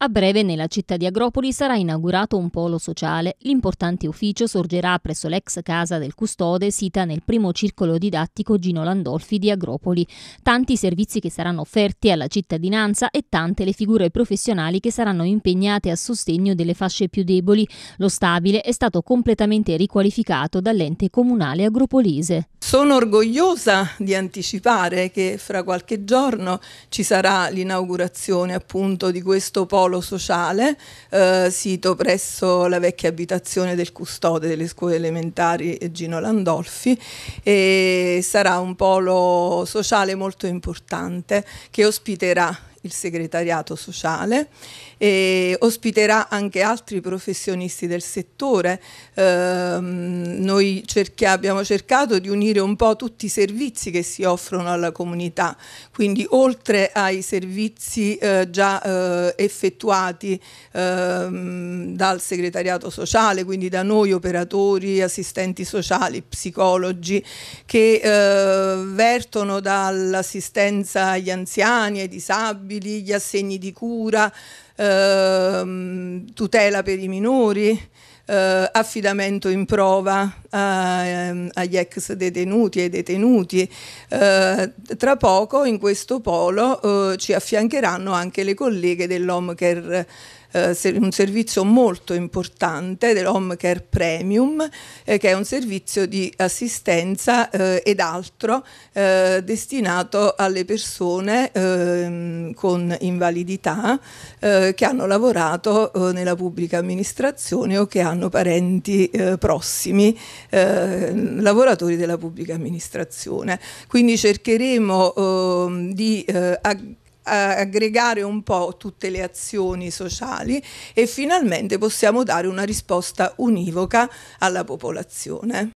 A breve nella città di Agropoli sarà inaugurato un polo sociale. L'importante ufficio sorgerà presso l'ex casa del custode sita nel primo circolo didattico Gino Landolfi di Agropoli. Tanti servizi che saranno offerti alla cittadinanza e tante le figure professionali che saranno impegnate a sostegno delle fasce più deboli. Lo stabile è stato completamente riqualificato dall'ente comunale agropolese. Sono orgogliosa di anticipare che fra qualche giorno ci sarà l'inaugurazione appunto di questo polo sociale eh, sito presso la vecchia abitazione del custode delle scuole elementari Gino Landolfi e sarà un polo sociale molto importante che ospiterà il segretariato sociale e ospiterà anche altri professionisti del settore. Eh, noi cerchia, abbiamo cercato di unire un po' tutti i servizi che si offrono alla comunità, quindi oltre ai servizi eh, già eh, effettuati ehm, dal segretariato sociale, quindi da noi operatori, assistenti sociali, psicologi che eh, vertono dall'assistenza agli anziani, ai disabili, disabili, gli assegni di cura, ehm, tutela per i minori, eh, affidamento in prova a, eh, ehm, agli ex detenuti e detenuti. Eh, tra poco in questo polo eh, ci affiancheranno anche le colleghe dell'Home eh, un servizio molto importante dell'Home Care Premium, eh, che è un servizio di assistenza eh, ed altro eh, destinato alle persone ehm, con invalidità eh, che hanno lavorato nella pubblica amministrazione o che hanno parenti prossimi lavoratori della pubblica amministrazione. Quindi cercheremo ehm, di eh, eh, aggregare un po' tutte le azioni sociali e finalmente possiamo dare una risposta univoca alla popolazione.